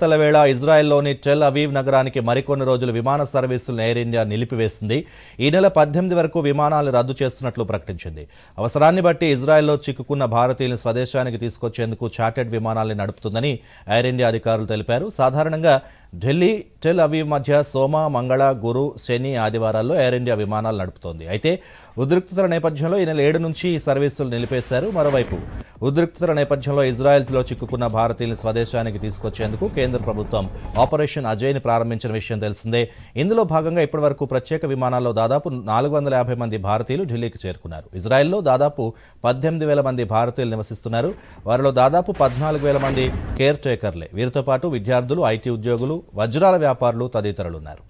వార్తల వేళ ఇజ్రాయెల్లోని Tel Aviv నగరానికి మరికొన్ని రోజులు విమాన సర్వీసులను ఎయిర్ ఇండియా నిలిపివేసింది ఈ నెల పద్దెనిమిది వరకు విమానాలు రద్దు చేస్తున్నట్లు ప్రకటించింది అవసరాన్ని బట్టి ఇజ్రాయెల్లో చిక్కుకున్న భారతీయులను స్వదేశానికి తీసుకొచ్చేందుకు చార్టెడ్ విమానాలను నడుపుతుందని ఎయిర్ ఇండియా అధికారులు తెలిపారు సాధారణంగా ఢిల్లీ టెల్ అవీవ్ మధ్య సోమ మంగళ గురు శని ఆదివారాల్లో ఎయిర్ ఇండియా విమానాలు నడుపుతోంది అయితే ఉద్రిక్తతల నేపథ్యంలో ఈ నెల ఏడు నుంచి ఈ సర్వీసులు నిలిపేశారు మరోవైపు ఉద్రిక్తతల నేపథ్యంలో ఇజ్రాయెల్తో చిక్కుకున్న భారతీయులు స్వదేశానికి తీసుకొచ్చేందుకు కేంద్ర ప్రభుత్వం ఆపరేషన్ అజయ్ని ప్రారంభించిన విషయం తెలిసిందే ఇందులో భాగంగా ఇప్పటివరకు ప్రత్యేక విమానాల్లో దాదాపు నాలుగు వందల యాభై మంది భారతీయులు ఢిల్లీకి చేరుకున్నారు ఇజ్రాయెల్లో దాదాపు పద్దెనిమిది వేల మంది భారతీయులు నివసిస్తున్నారు వారిలో దాదాపు పద్నాలుగు వేల మంది కేర్ టేకర్లే వీరితో పాటు విద్యార్థులు ఐటీ ఉద్యోగులు వజ్రాల వ్యాపారులు తదితరులున్నారు